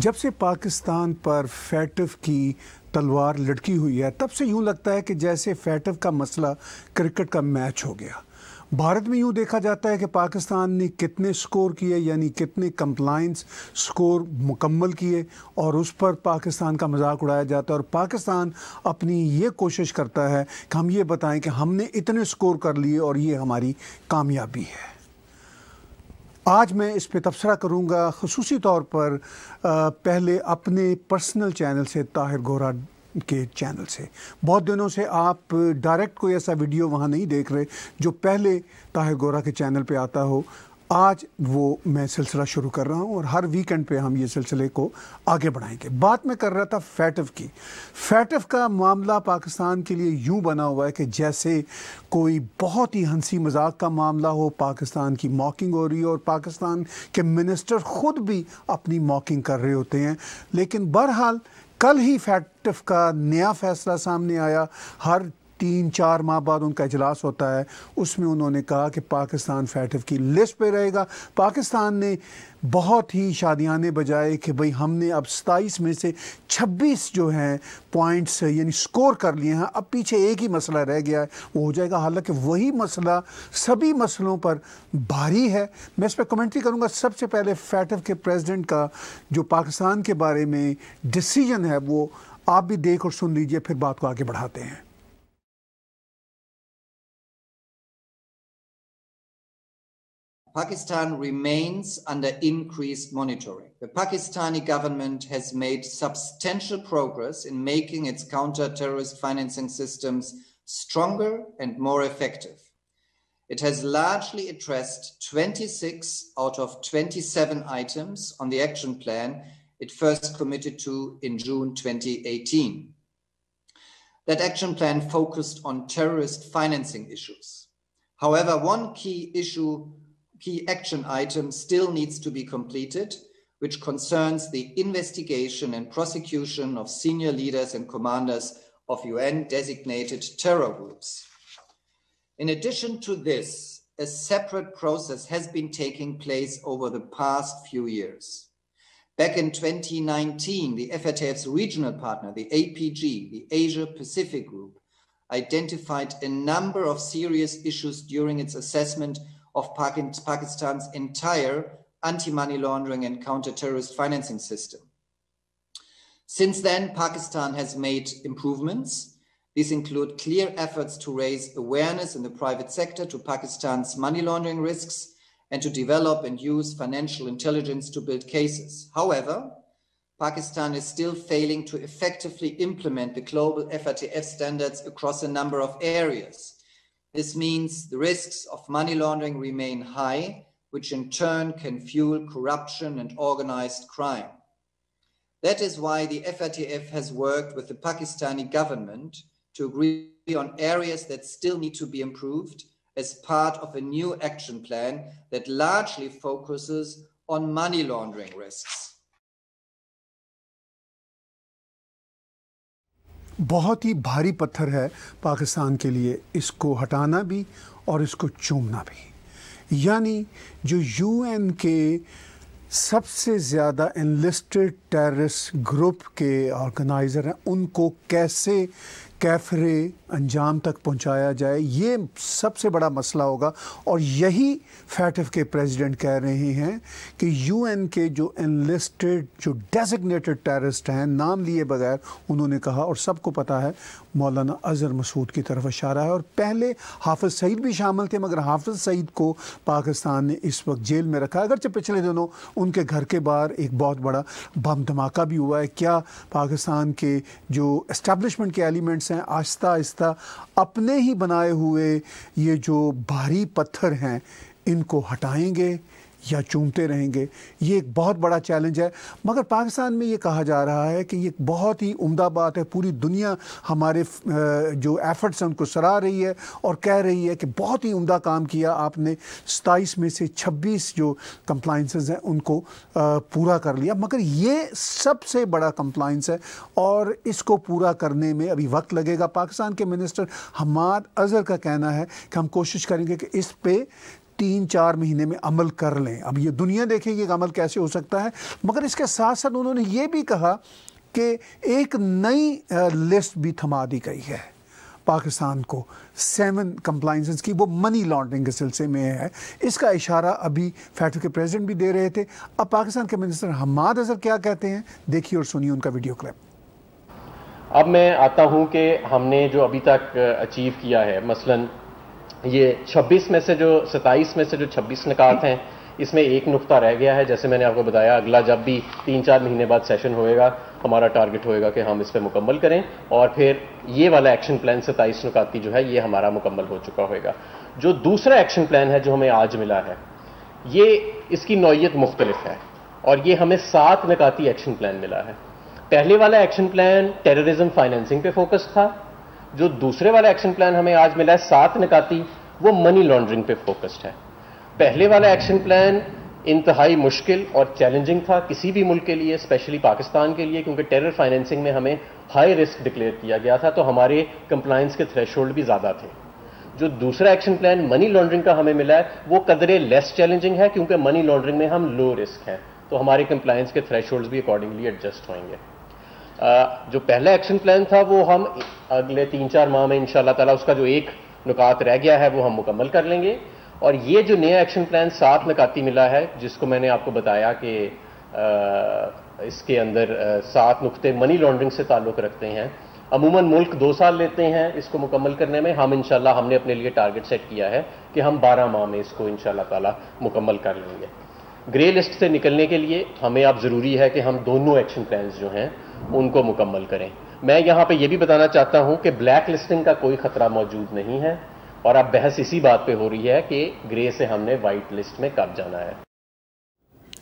जब से पाकिस्तान पर फैटफ की तलवार लटकी हुई है तब से यूँ लगता है कि जैसे फैटफ का मसला क्रिकेट का मैच हो गया भारत में यूँ देखा जाता है कि पाकिस्तान ने कितने स्कोर किए यानी कितने कंप्लाइंस स्कोर मुकम्मल किए और उस पर पाकिस्तान का मजाक उड़ाया जाता है और पाकिस्तान अपनी ये कोशिश करता है कि हम ये बताएं कि हमने इतने स्कोर कर लिए और ये हमारी कामयाबी है आज मैं इस पर तबसरा करूँगा खसूसी तौर पर पहले अपने पर्सनल चैनल से ताहिर गोरा के चैनल से बहुत दिनों से आप डायरेक्ट कोई ऐसा वीडियो वहाँ नहीं देख रहे जो पहले ताहिर गोरा के चैनल पे आता हो आज वो मैं सिलसिला शुरू कर रहा हूँ और हर वीकेंड पे हम ये सिलसिले को आगे बढ़ाएंगे बात मैं कर रहा था फैटफ की फैटफ का मामला पाकिस्तान के लिए यूँ बना हुआ है कि जैसे कोई बहुत ही हंसी मजाक का मामला हो पाकिस्तान की मॉकिंग हो रही हो और पाकिस्तान के मिनिस्टर ख़ुद भी अपनी मॉकिंग कर रहे होते हैं लेकिन बहरहाल कल ही फैटफ का नया फैसला सामने आया हर तीन चार माह बाद उनका इजलास होता है उसमें उन्होंने कहा कि पाकिस्तान फैटफ की लिस्ट पर रहेगा पाकिस्तान ने बहुत ही शादियाने बजाए कि भाई हमने अब सताईस में से छब्बीस जो हैं पॉइंट्स यानी स्कोर कर लिए हैं अब पीछे एक ही मसला रह गया है वो हो जाएगा हालांकि वही मसला सभी मसलों पर भारी है मैं इस पर कमेंट्री करूँगा सबसे पहले फैटफ के प्रेसिडेंट का जो पाकिस्तान के बारे में डिसीजन है वो आप भी देख और सुन लीजिए फिर बात को आगे बढ़ाते हैं Pakistan remains under increased monitoring. The Pakistani government has made substantial progress in making its counter terrorist financing systems stronger and more effective. It has largely addressed 26 out of 27 items on the action plan it first committed to in June 2018. That action plan focused on terrorist financing issues. However, one key issue key action item still needs to be completed, which concerns the investigation and prosecution of senior leaders and commanders of UN designated terror groups. In addition to this, a separate process has been taking place over the past few years. Back in 2019, the FATF's regional partner, the APG, the Asia Pacific Group, identified a number of serious issues during its assessment of Pakistan's entire anti money laundering and counter terrorist financing system. Since then, Pakistan has made improvements. These include clear efforts to raise awareness in the private sector to Pakistan's money laundering risks and to develop and use financial intelligence to build cases. However, Pakistan is still failing to effectively implement the global FATF standards across a number of areas, this means the risks of money laundering remain high, which in turn can fuel corruption and organized crime. That is why the FATF has worked with the Pakistani government to agree on areas that still need to be improved as part of a new action plan that largely focuses on money laundering risks. बहुत ही भारी पत्थर है पाकिस्तान के लिए इसको हटाना भी और इसको चूमना भी यानी जो यूएन के सबसे ज़्यादा इनलिस्टेड टेररिस्ट ग्रुप के ऑर्गेनाइज़र हैं उनको कैसे कैफरे अंजाम तक पहुंचाया जाए ये सबसे बड़ा मसला होगा और यही फैटफ के प्रेसिडेंट कह रहे हैं कि यूएन के जो एनलिस्टेड जो डेजिग्नेटेड टेररिस्ट हैं नाम लिए बगैर उन्होंने कहा और सबको पता है मौलाना अजहर मसूद की तरफ इशारा है और पहले हाफिज़ सईद भी शामिल थे मगर हाफिज़ सईद को पाकिस्तान ने इस वक्त जेल में रखा अगरचे पिछले दिनों उनके घर के बाहर एक बहुत बड़ा बम धमाका भी हुआ है क्या पाकिस्तान के जो इस्टबलिशमेंट के एलिमेंट्स हैं आहिस्ता आहिस्ता अपने ही बनाए हुए ये जो भारी पत्थर हैं इनको हटाएंगे या चूमते रहेंगे ये एक बहुत बड़ा चैलेंज है मगर पाकिस्तान में ये कहा जा रहा है कि ये बहुत ही उम्दा बात है पूरी दुनिया हमारे जो एफर्ट्स हैं उनको सराह रही है और कह रही है कि बहुत ही उम्दा काम किया आपने सताईस में से छब्बीस जो कंप्लाइंसेस हैं उनको पूरा कर लिया मगर ये सबसे बड़ा कंप्लाइंस है और इसको पूरा करने में अभी वक्त लगेगा पाकिस्तान के मिनिस्टर हमाद अजहर का कहना है कि हम कोशिश करेंगे कि इस पर तीन चार महीने में अमल कर लें अब ये दुनिया देखेगी कि अमल कैसे हो सकता है मगर इसके साथ साथ उन्होंने ये भी कहा कि एक नई लिस्ट भी थमा दी गई है पाकिस्तान को सेवन कंप्लाइंसेस की वो मनी लॉन्ड्रिंग के सिलसिले में है इसका इशारा अभी फैटो के प्रेसिडेंट भी दे रहे थे अब पाकिस्तान के मिनिस्टर हमाद अजहर क्या कहते हैं देखिए और सुनिए उनका वीडियो क्लिप अब मैं आता हूं कि हमने जो अभी तक अचीव किया है मसलन ये 26 में से जो 27 में से जो 26 निकात हैं इसमें एक नुकता रह गया है जैसे मैंने आपको बताया अगला जब भी तीन चार महीने बाद सेशन होएगा हमारा टारगेट होएगा कि हम इस पर मुकम्मल करें और फिर ये वाला एक्शन प्लान नुकात की जो है ये हमारा मुकम्मल हो चुका होएगा जो दूसरा एक्शन प्लान है जो हमें आज मिला है ये इसकी नौीयत मुख्तलिफ है और ये हमें सात निकाती एक्शन प्लान मिला है पहले वाला एक्शन प्लान टेररिज्म फाइनेंसिंग पे फोकस था जो दूसरे वाला एक्शन प्लान हमें आज मिला है सात निकाती वो मनी लॉन्ड्रिंग पे फोकस्ड है पहले वाला एक्शन प्लान इंतहाई मुश्किल और चैलेंजिंग था किसी भी मुल्क के लिए स्पेशली पाकिस्तान के लिए क्योंकि टेरर फाइनेंसिंग में हमें हाई रिस्क डिक्लेयर किया गया था तो हमारे कंप्लायंस के थ्रेश भी ज़्यादा थे जो दूसरा एक्शन प्लान मनी लॉन्ड्रिंग का हमें मिला है वो कदरे लेस चैलेंजिंग है क्योंकि मनी लॉन्ड्रिंग में हम लो रिस्क हैं तो हमारे कंप्लायंस के थ्रेश भी अकॉर्डिंगली एडजस्ट होंगे जो पहला एक्शन प्लान था वो हम अगले तीन चार माह में इंशाल्लाह ताला उसका जो एक नुकात रह गया है वो हम मुकम्मल कर लेंगे और ये जो नया एक्शन प्लान सात नकाती मिला है जिसको मैंने आपको बताया कि इसके अंदर सात नुकते मनी लॉन्ड्रिंग से ताल्लुक़ रखते हैं अमूमन मुल्क दो साल लेते हैं इसको मुकम्मल करने में हम इंशाल्लाह हमने अपने लिए टारगेट सेट किया है कि हम 12 माह में इसको इंशाल्लाह ताला मुकम्मल कर लेंगे ग्रे लिस्ट से निकलने के लिए हमें आप ज़रूरी है कि हम दोनों एक्शन प्लान जो हैं उनको मुकम्मल करें मैं यहाँ पे ये भी बताना चाहता हूँ कि ब्लैक लिस्टिंग का कोई ख़तरा मौजूद नहीं है और अब बहस इसी बात पे हो रही है कि ग्रे से हमने वाइट लिस्ट में कब जाना है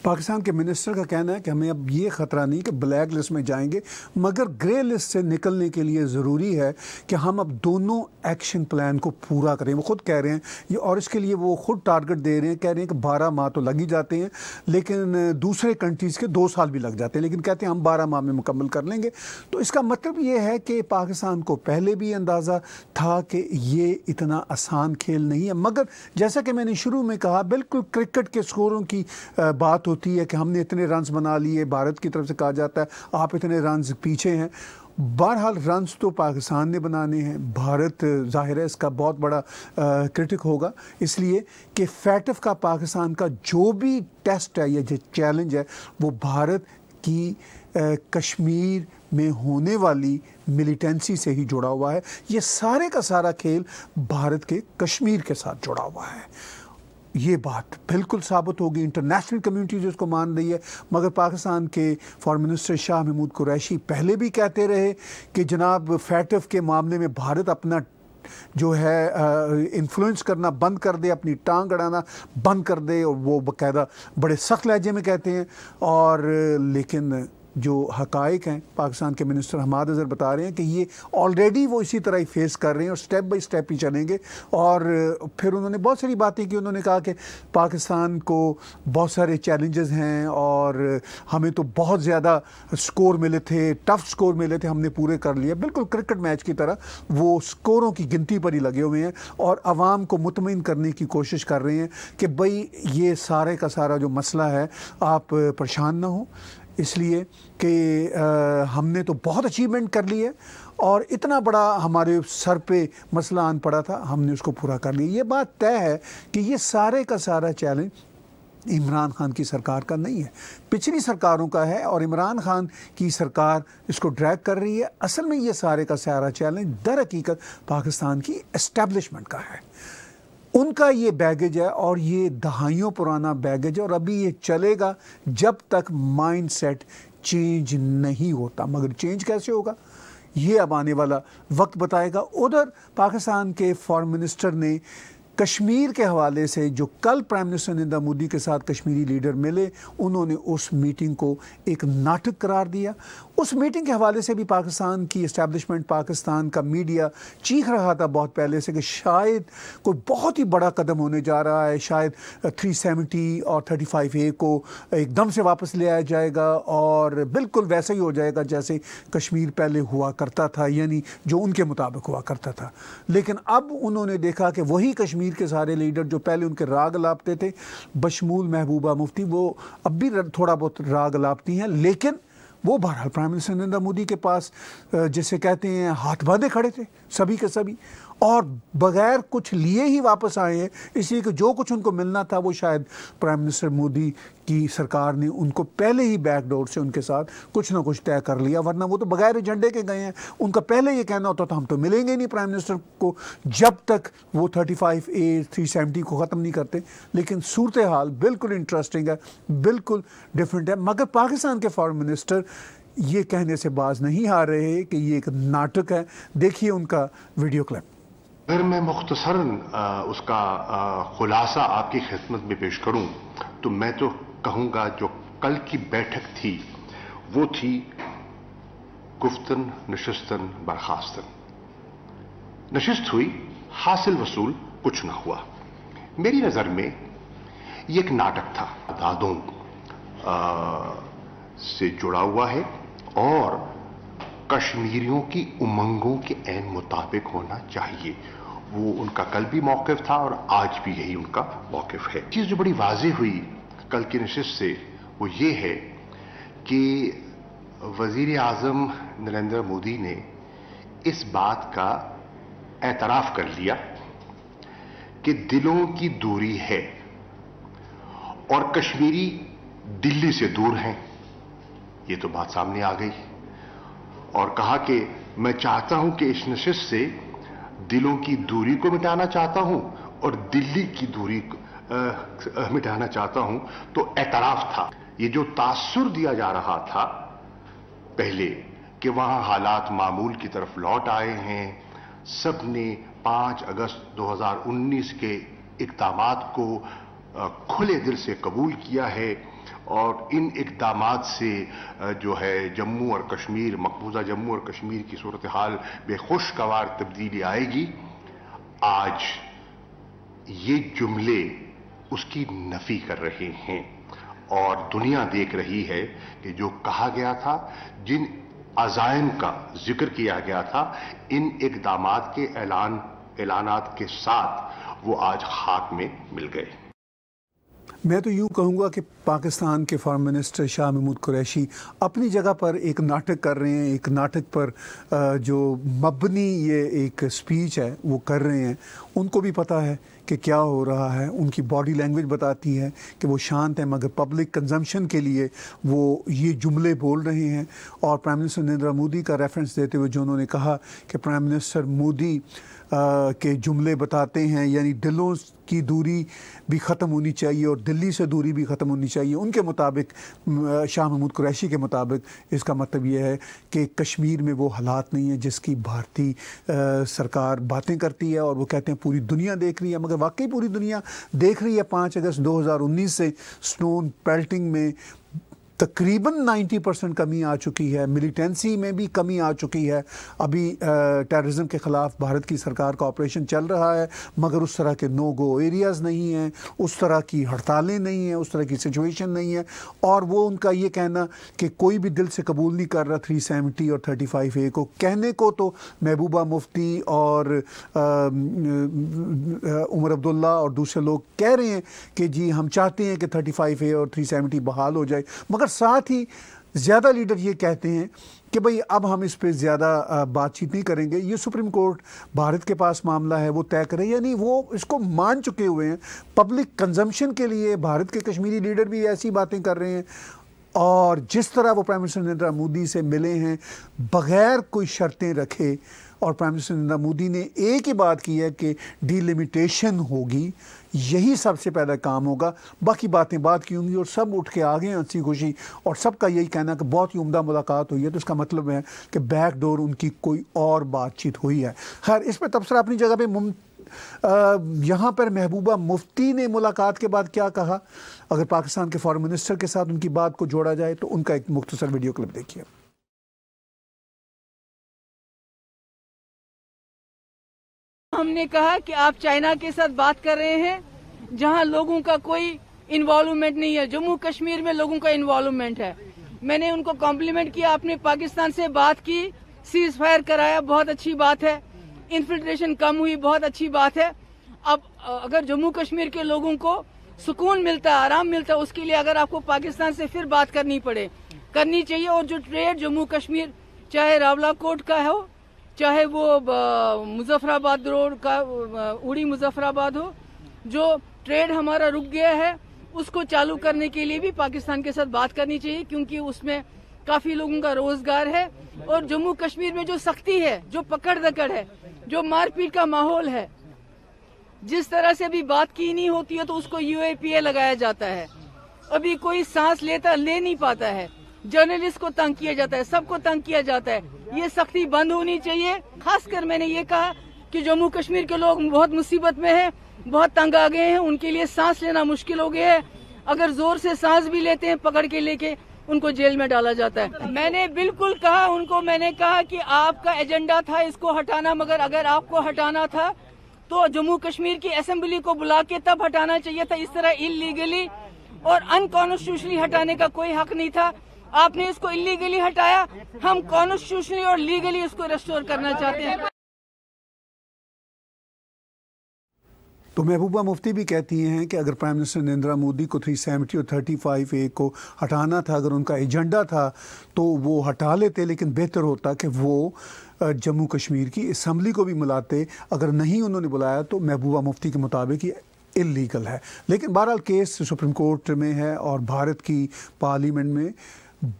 पाकिस्तान के मिनिस्टर का कहना है कि हमें अब ये ख़तरा नहीं कि ब्लैक लिस्ट में जाएंगे मगर ग्रे लिस्ट से निकलने के लिए ज़रूरी है कि हम अब दोनों एक्शन प्लान को पूरा करें वो खुद कह रहे हैं ये और इसके लिए वो खुद टारगेट दे रहे हैं कह रहे हैं कि बारह माह तो लग ही जाते हैं लेकिन दूसरे कंट्रीज़ के दो साल भी लग जाते हैं लेकिन कहते हैं हम बारह माह में मुकम्मल कर लेंगे तो इसका मतलब ये है कि पाकिस्तान को पहले भी अंदाज़ा था कि ये इतना आसान खेल नहीं है मगर जैसा कि मैंने शुरू में कहा बिल्कुल क्रिकेट के स्कोरों की बात होती है कि हमने इतने रन बना लिए भारत की तरफ से कहा जाता है आप इतने रन पीछे हैं बहरहाल रन तो पाकिस्तान ने बनाने हैं भारत ज़ाहिर है इसका बहुत बड़ा आ, क्रिटिक होगा इसलिए कि फैटफ का पाकिस्तान का जो भी टेस्ट है या जो चैलेंज है वो भारत की आ, कश्मीर में होने वाली मिलिटेंसी से ही जुड़ा हुआ है ये सारे का सारा खेल भारत के कश्मीर के साथ जुड़ा हुआ है ये बात बिल्कुल साबित होगी इंटरनेशनल कम्युनिटी जो इसको मान रही है मगर पाकिस्तान के फॉरन मिनिस्टर शाह महमूद कुरैशी पहले भी कहते रहे कि जनाब फैटफ के मामले में भारत अपना जो है इन्फ्लुएंस करना बंद कर दे अपनी टांग अड़ाना बंद कर दे और वो बकायदा बड़े सख्त लहजे में कहते हैं और लेकिन जो हकाइक हैं पाकिस्तान के मिनिस्टर हमाद अजहर बता रहे हैं कि ये ऑलरेडी वो इसी तरह ही फेस कर रहे हैं और स्टेप बाई स्टेप ही चलेंगे और फिर उन्होंने बहुत सारी बातें की उन्होंने कहा कि पाकिस्तान को बहुत सारे चैलेंजेस हैं और हमें तो बहुत ज़्यादा स्कोर मिले थे टफ स्कोर मिले थे हमने पूरे कर लिए बिल्कुल क्रिकेट मैच की तरह वो स्कोरों की गिनती पर ही लगे हुए हैं और आवाम को मुतमिन करने की कोशिश कर रहे हैं कि भाई ये सारे का सारा जो मसला है आप परेशान ना हो इसलिए कि हमने तो बहुत अचीवमेंट कर ली है और इतना बड़ा हमारे सर पे मसला आन पड़ा था हमने उसको पूरा कर लिया ये बात तय है कि ये सारे का सारा चैलेंज इमरान खान की सरकार का नहीं है पिछली सरकारों का है और इमरान खान की सरकार इसको ड्रैग कर रही है असल में ये सारे का सारा चैलेंज दर हकीकत पाकिस्तान की इस्टेब्लिशमेंट का है उनका ये बैगेज है और ये दहाइयों पुराना बैगेज है और अभी ये चलेगा जब तक माइंडसेट चेंज नहीं होता मगर चेंज कैसे होगा ये अब आने वाला वक्त बताएगा उधर पाकिस्तान के फॉरेन मिनिस्टर ने कश्मीर के हवाले से जो कल प्राइम मिनिस्टर नरेंद्र मोदी के साथ कश्मीरी लीडर मिले उन्होंने उस मीटिंग को एक नाटक करार दिया उस मीटिंग के हवाले से भी पाकिस्तान की इस्टेब्लिशमेंट पाकिस्तान का मीडिया चीख रहा था बहुत पहले से कि शायद कोई बहुत ही बड़ा कदम होने जा रहा है शायद 370 और 35 ए को एकदम से वापस ले आया जाएगा और बिल्कुल वैसा ही हो जाएगा जैसे कश्मीर पहले हुआ करता था यानी जो उनके मुताबिक हुआ करता था लेकिन अब उन्होंने देखा कि वही कश्मीर के सारे लीडर जो पहले उनके राग लापते थे बशमूल महबूबा मुफ्ती वो अब भी थोड़ा बहुत राग लापती हैं लेकिन वो बहरहाल प्राइम मिनिस्टर नरेंद्र मोदी के पास जैसे कहते हैं हाथ बांधे खड़े थे सभी के सभी और बगैर कुछ लिए ही वापस आए हैं इसलिए कि जो कुछ उनको मिलना था वो शायद प्राइम मिनिस्टर मोदी की सरकार ने उनको पहले ही बैकडोर से उनके साथ कुछ ना कुछ तय कर लिया वरना वो तो बगैर एजेंडे के गए हैं उनका पहले ये कहना होता था हम तो मिलेंगे नहीं प्राइम मिनिस्टर को जब तक वो थर्टी फाइव ए सेवेंटी को ख़त्म नहीं करते लेकिन सूरत हाल बिल्कुल इंटरेस्टिंग है बिल्कुल डिफरेंट है मगर पाकिस्तान के फॉरन मिनिस्टर ये कहने से बाज नहीं आ रहे कि ये एक नाटक है देखिए उनका वीडियो क्लिप अगर मैं मुख्तर उसका खुलासा आपकी खिदमत में पेश करूं तो मैं तो कहूंगा जो कल की बैठक थी वो थी गुफ्तन नशस्तन बर्खास्तन नशस्त हुई हासिल वसूल कुछ ना हुआ मेरी नज़र में यह एक नाटक था दादों आ, से जुड़ा हुआ है और कश्मीरियों की उमंगों के एन मुताबिक होना चाहिए वो उनका कल भी मौकफ था और आज भी यही उनका मौकफ है चीज़ जो बड़ी वाज हुई कल की नशस्त से वो ये है कि वजीर आजम नरेंद्र मोदी ने इस बात का एतराफ़ कर लिया कि दिलों की दूरी है और कश्मीरी दिल्ली से दूर हैं ये तो बात सामने आ गई और कहा कि मैं चाहता हूं कि इस नशस्त से दिलों की दूरी को मिटाना चाहता हूं और दिल्ली की दूरी आ, आ, मिटाना चाहता हूं तो एतराफ था ये जो तासुर दिया जा रहा था पहले कि वहां हालात मामूल की तरफ लौट आए हैं सबने 5 अगस्त 2019 के इकदाम को खुले दिल से कबूल किया है और इन इकदाम से जो है जम्मू और कश्मीर मकबूजा जम्मू और कश्मीर की सूरत हाल में खुशगवार तब्दीली आएगी आज ये जुमले उसकी नफी कर रहे हैं और दुनिया देख रही है कि जो कहा गया था जिन अजायम का जिक्र किया गया था इन इकदाम के ऐलान ऐलाना के साथ वो आज हाथ में मिल गए मैं तो यूँ कहूँगा कि पाकिस्तान के फॉरेन मिनिस्टर शाह महमूद कुरैशी अपनी जगह पर एक नाटक कर रहे हैं एक नाटक पर जो मबनी ये एक स्पीच है वो कर रहे हैं उनको भी पता है कि क्या हो रहा है उनकी बॉडी लैंग्वेज बताती है कि वो शांत है मगर पब्लिक कंजम्पशन के लिए वो ये जुमले बोल रहे हैं और प्राइम मिनिस्टर नरेंद्र मोदी का रेफरेंस देते हुए जो उन्होंने कहा कि प्राइम मिनिस्टर मोदी के जुमले बताते हैं यानी दिलों की दूरी भी ख़त्म होनी चाहिए और दिल्ली से दूरी भी ख़त्म होनी चाहिए उनके मुताबिक शाह महमूद कुरैशी के मुताबिक इसका मतलब यह है कि कश्मीर में वो हालात नहीं है जिसकी भारतीय सरकार बातें करती है और वो कहते हैं पूरी दुनिया देख रही है मगर वाकई पूरी दुनिया देख रही है पाँच अगस्त उन्नीस से स्नोन पेल्टिंग में तकरीबन 90 परसेंट कमी आ चुकी है मिलिटेंसी में भी कमी आ चुकी है अभी टेररिज्म के ख़िलाफ़ भारत की सरकार का ऑपरेशन चल रहा है मगर उस तरह के नो गो एरियाज़ नहीं हैं उस तरह की हड़तालें नहीं हैं उस तरह की सिचुएशन नहीं है और वो उनका ये कहना कि कोई भी दिल से कबूल नहीं कर रहा थ्री सेवेंटी और थर्टी फाइव ए को कहने को तो महबूबा मुफ्ती और उमर अब्दुल्ला और दूसरे लोग कह रहे हैं कि जी हम चाहते हैं कि थर्टी फाइव ए और थ्री सेवेंटी बहाल हो जाए मगर साथ ही ज़्यादा लीडर ये कहते हैं कि भाई अब हम इस पर ज़्यादा बातचीत नहीं करेंगे ये सुप्रीम कोर्ट भारत के पास मामला है वो तय करे यानी वो इसको मान चुके हुए हैं पब्लिक कंजम्पशन के लिए भारत के कश्मीरी लीडर भी ऐसी बातें कर रहे हैं और जिस तरह वो प्राइम मिनिस्टर नरेंद्र मोदी से मिले हैं बग़ैर कोई शर्तें रखे और प्राइम मिनिस्टर नरेंद्र मोदी ने एक ही बात की है कि डिलिमिटेशन होगी यही सबसे पहला काम होगा बाकी बातें बात की होंगी और सब उठ के आ गए हंसी खुशी और सबका यही कहना कि बहुत ही उमदा मुलाकात हुई है तो इसका मतलब है कि बैक डोर उनकी कोई और बातचीत हुई है खैर इस पर तबसरा अपनी जगह पर मुम यहाँ पर महबूबा मुफ्ती ने मुलाकात के बाद क्या कहा अगर पाकिस्तान के फॉरन मिनिस्टर के साथ उनकी बात को जोड़ा जाए तो उनका एक मुख्तसर वीडियो क्लिप देखिए हमने कहा कि आप चाइना के साथ बात कर रहे हैं जहां लोगों का कोई इन्वॉल्वमेंट नहीं है जम्मू कश्मीर में लोगों का इन्वॉल्वमेंट है मैंने उनको कॉम्प्लीमेंट किया आपने पाकिस्तान से बात की सीज फायर कराया बहुत अच्छी बात है इन्फिल्ट्रेशन कम हुई बहुत अच्छी बात है अब अगर जम्मू कश्मीर के लोगों को सुकून मिलता है आराम मिलता है उसके लिए अगर आपको पाकिस्तान से फिर बात करनी पड़े करनी चाहिए और जो ट्रेड जम्मू कश्मीर चाहे रावला कोट का हो चाहे वो मुजफ्फराबाद रोड का उड़ी मुजफ्फराबाद हो जो ट्रेड हमारा रुक गया है उसको चालू करने के लिए भी पाकिस्तान के साथ बात करनी चाहिए क्योंकि उसमें काफी लोगों का रोजगार है और जम्मू कश्मीर में जो सख्ती है जो पकड़ दकड़ है जो मारपीट का माहौल है जिस तरह से अभी बात की नहीं होती है तो उसको यूएपीए लगाया जाता है अभी कोई सांस लेता ले नहीं पाता है जर्नलिस्ट को तंग किया जाता है सबको तंग किया जाता है ये सख्ती बंद होनी चाहिए खासकर मैंने ये कहा कि जम्मू कश्मीर के लोग बहुत मुसीबत में हैं, बहुत तंग आ गए हैं उनके लिए सांस लेना मुश्किल हो गया है अगर जोर से सांस भी लेते हैं पकड़ के लेके उनको जेल में डाला जाता है मैंने बिल्कुल कहा उनको मैंने कहा कि आपका एजेंडा था इसको हटाना मगर अगर आपको हटाना था तो जम्मू कश्मीर की असेंबली को बुला के तब हटाना चाहिए था इस तरह इलीगली और अनकॉन्स्टिट्यूशनली हटाने का कोई हक नहीं था आपने इसको इलीगली हटाया हम कॉन्स्टिट्यूशनली और लीगली इसको रेस्टोर करना चाहते हैं तो महबूबा मुफ्ती भी कहती हैं कि अगर प्राइम मिनिस्टर नरेंद्र मोदी को 370 और 35 ए को हटाना था अगर उनका एजेंडा था तो वो हटा लेते लेकिन बेहतर होता कि वो जम्मू कश्मीर की इसम्बली को भी मिलाते अगर नहीं उन्होंने बुलाया तो महबूबा मुफ्ती के मुताबिक ये इलीगल है लेकिन बहरहाल केस सुप्रीम कोर्ट में है और भारत की पार्लियामेंट में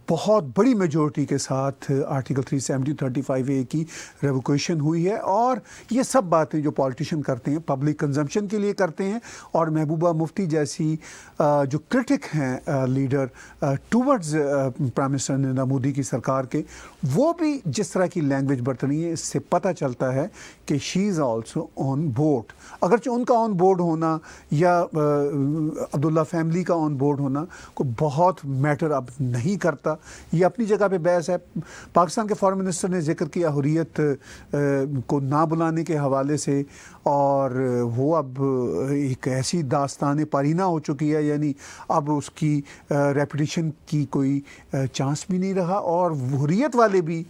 बहुत बड़ी मेजोरिटी के साथ आर्टिकल 370 35 ए की रेवोकेशन हुई है और ये सब बातें जो पॉलिटिशियन करते हैं पब्लिक कंजम्पशन के लिए करते हैं और महबूबा मुफ्ती जैसी जो क्रिटिक हैं leader towards prime minister Narendra Modi की सरकार के वो भी जिस तरह की लैंग्वेज बरतनी है इससे पता चलता है कि she is also on board अगरचे उनका ऑन बोर्ड होना या अब्दुल्ला फैमिली का ऑन बोर्ड होना को बहुत मैटर अब नहीं कर करता ये अपनी जगह पे बहस है पाकिस्तान के फॉरेन मिनिस्टर ने जिक्र किया हुरियत को ना बुलाने के हवाले से और वो अब एक ऐसी दास्तान परीना हो चुकी है यानी अब उसकी रेपटेशन की कोई चांस भी नहीं रहा और हुरियत वाले भी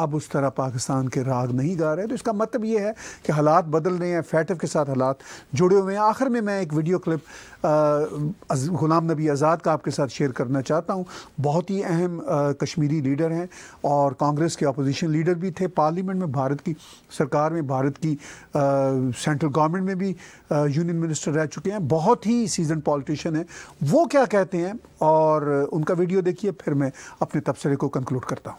अब उस तरह पाकिस्तान के राग नहीं गा रहे तो इसका मतलब ये है कि हालात बदल रहे हैं फैटफ के साथ हालात जुड़े हुए हैं आखिर में मैं एक वीडियो क्लिप गुलाम नबी आज़ाद का आपके साथ शेयर करना चाहता हूँ बहुत ही अहम कश्मीरी लीडर हैं और कांग्रेस के अपोजिशन लीडर भी थे पार्लियामेंट में भारत की सरकार में भारत की सेंट्रल गवर्नमेंट में भी यूनियन मिनिस्टर रह चुके हैं बहुत ही सीजन पॉलिटिशन हैं वो क्या कहते हैं और उनका वीडियो देखिए फिर मैं अपने तबसरे को कंक्लूड करता हूँ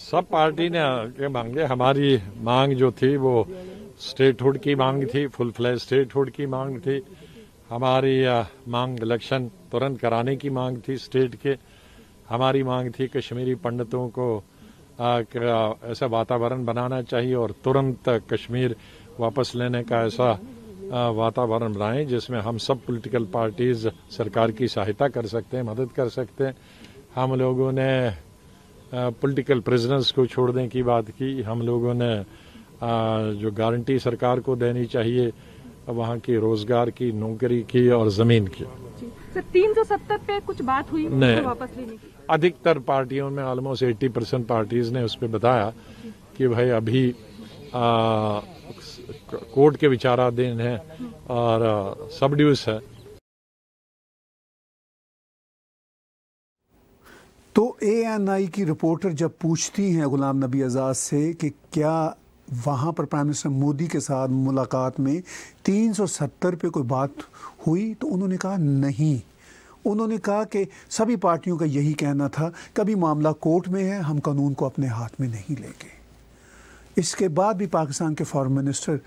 सब पार्टी ने के मांगे हमारी मांग जो थी वो स्टेटहुड की मांग थी फुल फ्लैज स्टेटहुड की मांग थी हमारी मांग इलेक्शन तुरंत कराने की मांग थी स्टेट के हमारी मांग थी कश्मीरी पंडितों को ऐसा वातावरण बनाना चाहिए और तुरंत कश्मीर वापस लेने का ऐसा वातावरण बनाएं जिसमें हम सब पॉलिटिकल पार्टीज सरकार की सहायता कर सकते हैं मदद कर सकते हैं हम लोगों ने पॉलिटिकल प्रेजनेंस को छोड़ने की बात की हम लोगों ने जो गारंटी सरकार को देनी चाहिए वहाँ की रोजगार की नौकरी की और जमीन की सर तीन सौ सत्तर पे कुछ बात हुई नहीं वापस लेने की अधिकतर पार्टियों में ऑलमोस्ट एट्टी परसेंट पार्टीज ने उस पर बताया कि भाई अभी कोर्ट के विचाराधीन है और सबड्यूस है तो ए एन आई की रिपोर्टर जब पूछती हैं गुलाम नबी आज़ाद से कि क्या वहाँ पर प्राइम मिनिस्टर मोदी के साथ मुलाकात में 370 पे कोई बात हुई तो उन्होंने कहा नहीं उन्होंने कहा कि सभी पार्टियों का यही कहना था कभी मामला कोर्ट में है हम कानून को अपने हाथ में नहीं लेंगे इसके बाद भी पाकिस्तान के फॉरेन मिनिस्टर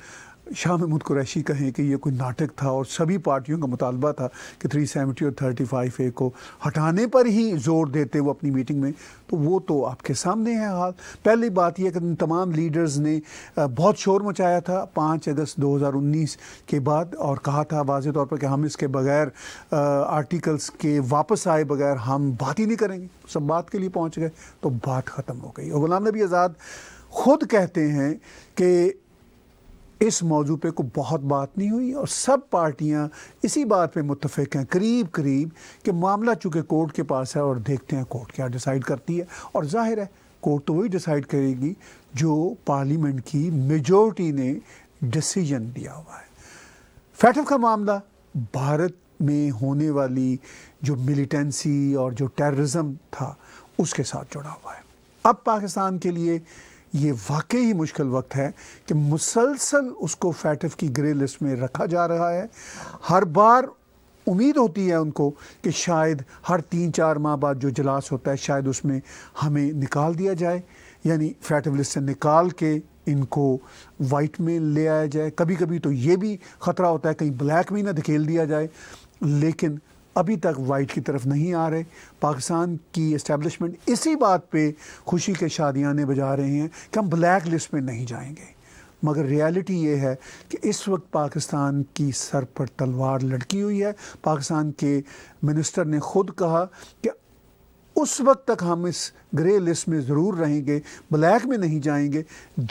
शाह महमूद कुरैशी कहें कि ये कोई नाटक था और सभी पार्टियों का मुतालबा था कि थ्री सेवेंटी और थर्टी फाइव ए को हटाने पर ही जोर देते वो अपनी मीटिंग में तो वो तो आपके सामने है हाल पहली बात यह कि तमाम लीडर्स ने बहुत शोर मचाया था पाँच अगस्त 2019 के बाद और कहा था वाज तौर पर कि हम इसके बगैर आर्टिकल्स के वापस आए बगैर हम बात ही नहीं करेंगे सब बात के लिए पहुँच गए तो बात ख़त्म हो गई और गुलाम नबी आज़ाद खुद कहते हैं कि इस मौजू पे को बहुत बात नहीं हुई और सब पार्टियां इसी बात पे मुतफ़ हैं करीब करीब कि मामला चूँकि कोर्ट के पास है और देखते हैं कोर्ट क्या डिसाइड करती है और जाहिर है कोर्ट तो वही डिसाइड करेगी जो पार्लियामेंट की मेजोरिटी ने डिसीजन दिया हुआ है फैटफ का मामला भारत में होने वाली जो मिलिटेंसी और जो टेर्रज़म था उसके साथ जुड़ा हुआ है अब पाकिस्तान के लिए ये वाकई ही मुश्किल वक्त है कि मुसलसल उसको फैटफ की ग्रे लिस्ट में रखा जा रहा है हर बार उम्मीद होती है उनको कि शायद हर तीन चार माह बाद जो जलास होता है शायद उसमें हमें निकाल दिया जाए यानी फैटिव लिस्ट से निकाल के इनको वाइट में ले आया जाए कभी कभी तो ये भी ख़तरा होता है कहीं ब्लैक में ना धकेल दिया जाए लेकिन अभी तक वाइट की तरफ नहीं आ रहे पाकिस्तान की इस्टेबलिशमेंट इसी बात पे खुशी के शादियाने बजा रहे हैं कि हम ब्लैक लिस्ट में नहीं जाएंगे मगर रियलिटी ये है कि इस वक्त पाकिस्तान की सर पर तलवार लटकी हुई है पाकिस्तान के मिनिस्टर ने खुद कहा कि उस वक्त तक हम इस ग्रे लिस्ट में ज़रूर रहेंगे ब्लैक में नहीं जाएंगे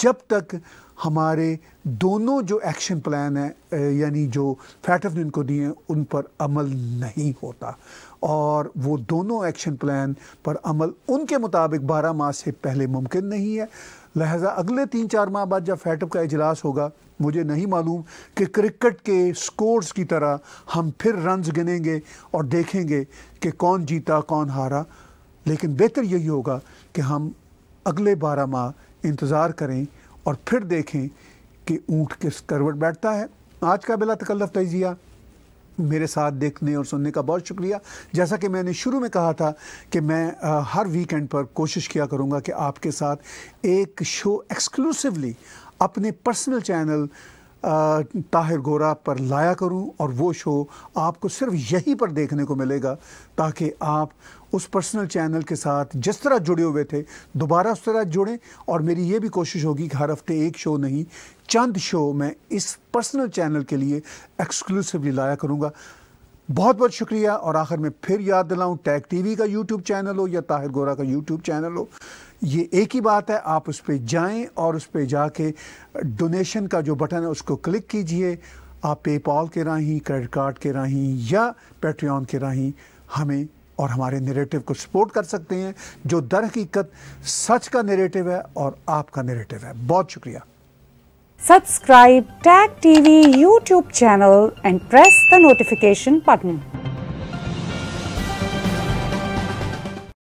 जब तक हमारे दोनों जो एक्शन प्लान हैं यानी जो फैट ऑफ उनको दिए उन पर अमल नहीं होता और वो दोनों एक्शन प्लान पर अमल उनके मुताबिक बारह माह से पहले मुमकिन नहीं है लिहाजा अगले तीन चार माह बाद जब फैटअप का इजलास होगा मुझे नहीं मालूम कि क्रिकेट के स्कोर्स की तरह हम फिर रनस गिनेंगे और देखेंगे कि कौन जीता कौन हारा लेकिन बेहतर यही होगा कि हम अगले बारह माह इंतज़ार करें और फिर देखें कि ऊँट किस करवट बैठता है आज का बिला तकल्लफ तजिया मेरे साथ देखने और सुनने का बहुत शुक्रिया जैसा कि मैंने शुरू में कहा था कि मैं आ, हर वीकेंड पर कोशिश किया करूँगा कि आपके साथ एक शो एक्सक्लूसिवली अपने पर्सनल चैनल ताहिर गोरा पर लाया करूं और वो शो आपको सिर्फ यहीं पर देखने को मिलेगा ताकि आप उस पर्सनल चैनल के साथ जिस तरह जुड़े हुए थे दोबारा उस तरह जुड़ें और मेरी ये भी कोशिश होगी कि हर हफ्ते एक शो नहीं चंद शो मैं इस पर्सनल चैनल के लिए एक्सक्लूसिवली लाया करूँगा बहुत बहुत शुक्रिया और आखिर में फिर याद दिलाऊं टैग टीवी का यूट्यूब चैनल हो या ताहिर गोरा का यूट्यूब चैनल हो ये एक ही बात है आप उस पर जाएँ और उस पर जाके डोनेशन का जो बटन है उसको क्लिक कीजिए आप पेपॉल के राही क्रेडिट कार्ड के राहीं या पेट्रियन के राहीं हमें और हमारे नेरेटिव को सपोर्ट कर सकते हैं जो दर हकीकत सच का नेरेटिव है और आपका नेरेटिव है बहुत शुक्रिया subscribe Tag TV YouTube channel and press the notification button